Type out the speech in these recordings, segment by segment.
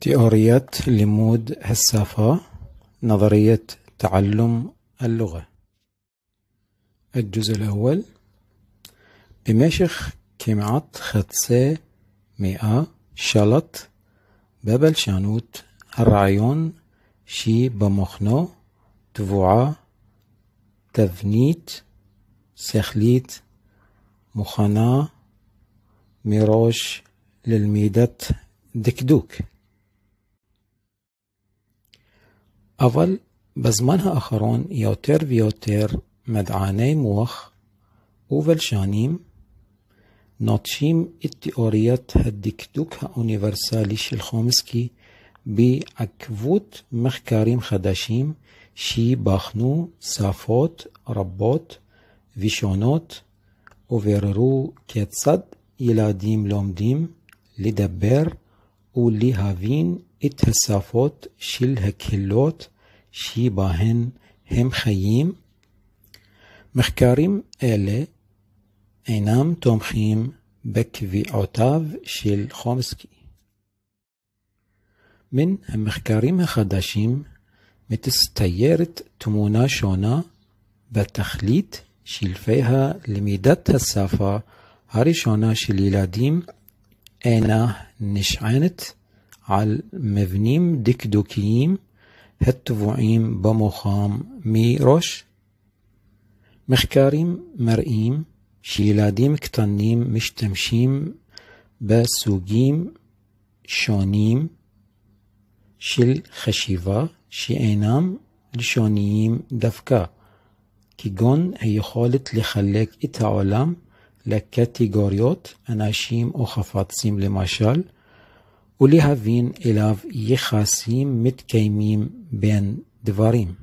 تئورية لمود هسافا نظرية تعلم اللغة الجزء الأول بمشخ كمعت خدسة مئة شلط بابل شانوت الرعيون شي بمخنو تفوعة تفنيت سخليت مخنا ميروش للميدت دكدوك אבל בזמן האחרון יותר ויותר מדעני מוח ובלשנים נוטשים את תיאוריית הדקדוק האוניברסלי של חומסקי בעקבות מחקרים חדשים שיבחנו שפות רבות ושונות ובררו כיצד ילדים לומדים לדבר ולהבין את השפות של הקהילות שבהן הם חיים. מחקרים אלה אינם תומכים בקביעותיו של חומסקי. מן המחקרים החדשים מצטיירת תמונה שונה בתכלית שלפיה למידת השפה הראשונה של ילדים نشعنت على għal mevnim دوكيم هالتبوعيم بمخام ميروش مخكاريم مرئيم شيلاديم كتنيم مشتمشيم بسوجيم شونيم شل خشيفة شيئنام لشونيم دفكا كيجون هي خالت لخليك اتعلم عالم לקטגוריות אנשים או חפצים למשל, ולהבין אליו יחסים מתקיימים בין דברים.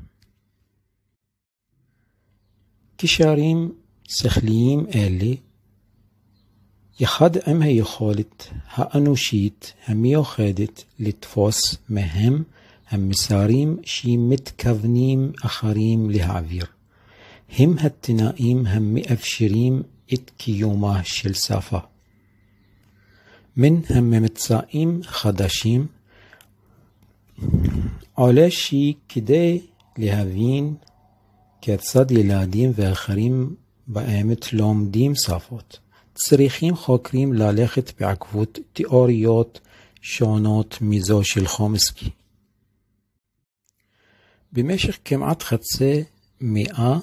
קשרים שכליים אלה יחד עם היכולת האנושית המיוחדת לתפוס מהם המסרים שמתכוונים אחרים להעביר. הם התנאים המאפשרים את קיומה של שפה. מן הממצאים חדשים עולה שכדי להבין כיצד ילדים ואחרים באמת לומדים שפות, צריכים חוקרים ללכת בעקבות תיאוריות שונות מזו של חומסקי. במשך כמעט חצי מאה,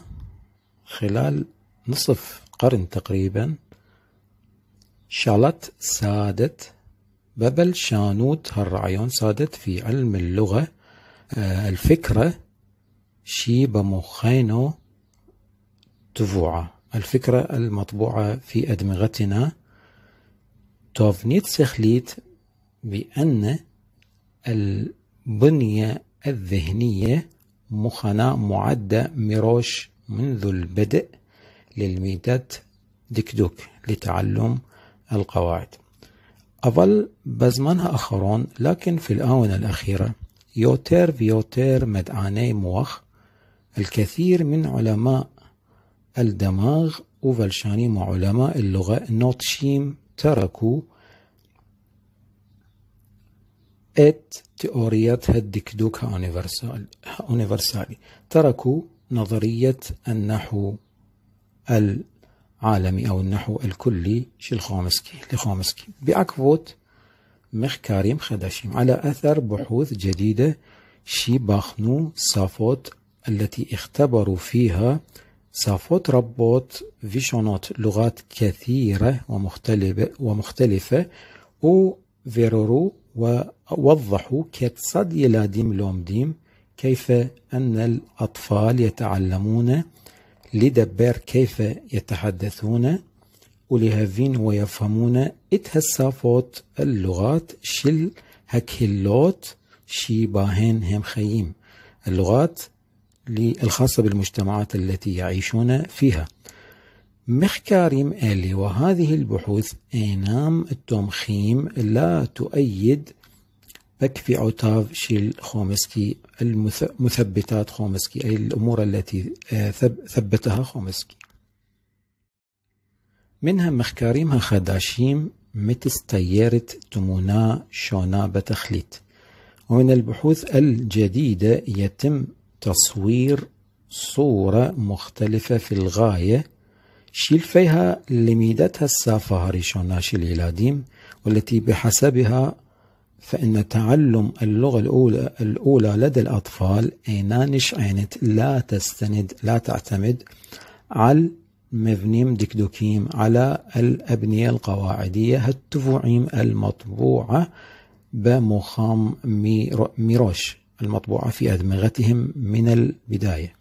חלל נוסף قرن تقريبا شالت سادت ببل شانوت هالرعيون سادت في علم اللغة آه، الفكرة شيبا مخينو تفوعة الفكرة المطبوعة في أدمغتنا توفنيت سخليت بأن البنية الذهنية مخنا معدة مروش منذ البدء للميداد دكدوك لتعلم القواعد أظل بزمانها آخرون لكن في الآونة الأخيرة يوتر فيوتر مدعاني موخ الكثير من علماء الدماغ وفلشاني وعلماء اللغة نوتشيم تركوا ات تئوريات الدكدوك أونيفرسالي تركوا نظرية النحو العالمي أو النحو الكلي لخومسكي لخومسكي بأكفوت مخكاريم خدشيم على أثر بحوث جديدة شي باخنو صافوت التي اختبروا فيها صافوت ربوت فيشونوت لغات كثيرة ومختلفة ومختلفة وفيرورو ووضحوا كتصد يلاديم لومديم كيف أن الأطفال يتعلمون لدبار كيف يتحدثون ولهافين ويفهمون اتهسافوت اللغات شل هكهلوت باهن هم خيم اللغات الخاصة بالمجتمعات التي يعيشون فيها مخكاريم آلي وهذه البحوث أينام التمخيم لا تؤيد تكفي اوتاف شيل خومسكي المثبتات خومسكي أي الأمور التي آه، ثبتها خومسكي منها مخكاريمها خداشيم متس تمونا شونا بتخليت ومن البحوث الجديدة يتم تصوير صورة مختلفة في الغاية شيل فيها لميدتها السافاري شونا شيل والتي بحسبها فإن تعلم اللغة الأولى, الأولى لدى الأطفال عينان شعينت لا تستند لا تعتمد على مفنيم دكدوكيم على الأبنية القواعدية هالتفعيم المطبوعة بمخام ميروش المطبوعة في أدمغتهم من البداية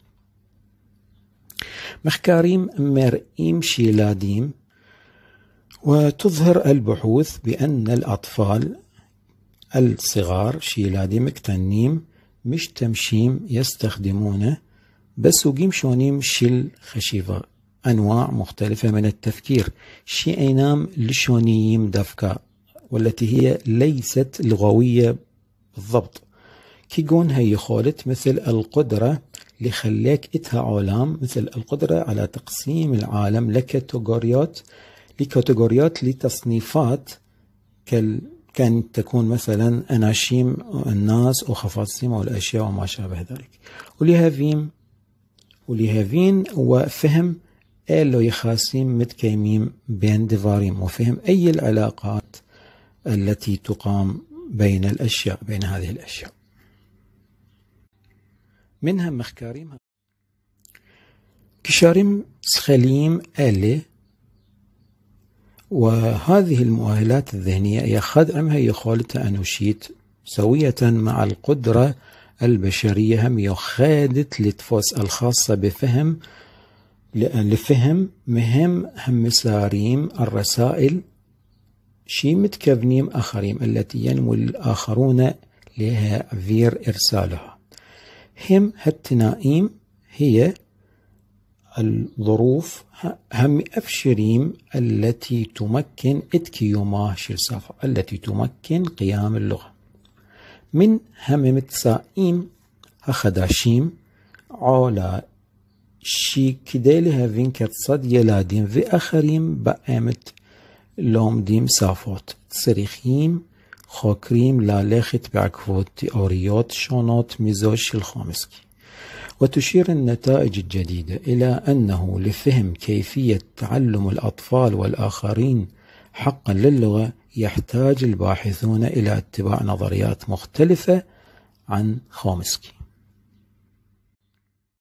مخكاريم مرئيم شيلاديم وتظهر البحوث بأن الأطفال الصغار شيلاديمك تنيم مش تمشيم يستخدمونه بس وقيم شونيم شل خشيفة أنواع مختلفة من التفكير شي أينام لشونيم دفكا والتي هي ليست لغوية بالضبط كيقون هي خولت مثل القدرة لخليك إتها عالم مثل القدرة على تقسيم العالم لكاتيجوريات لكاتيجوريات لتصنيفات كال كان تكون مثلا أناشيم الناس وخفاصيم والأشياء وما شابه ذلك ولهافيم ولهافين وفهم إلو يخاسيم متكيميم بين دفاريم وفهم أي العلاقات التي تقام بين الأشياء بين هذه الأشياء منها مخكاريم كشاريم سخليم آلي وهذه المؤهلات الذهنية هي خدمها يخالتها أنوشيت سوية مع القدرة البشرية هم يخادت لتفوس الخاصة بفهم لفهم مهم هم مساريم الرسائل شي متكبنيم آخرين التي ينمو الآخرون لها فير إرسالها هم هالتنائيم هي الظروف هم أفشريم التي تمكن إتكيوما شرسافا التي تمكن قيام اللغة من هم متسائم هخداشيم على شي كديلها فينكت صد يلادين في أخرين بقامت لوم ديم سافوت صريخيم خاكريم لالخت بعكفوت أوريوت شونوت ميزوش الخامسكي وتشير النتائج الجديدة إلى أنه لفهم كيفية تعلم الأطفال والآخرين حقا للغة يحتاج الباحثون إلى اتباع نظريات مختلفة عن خومسكي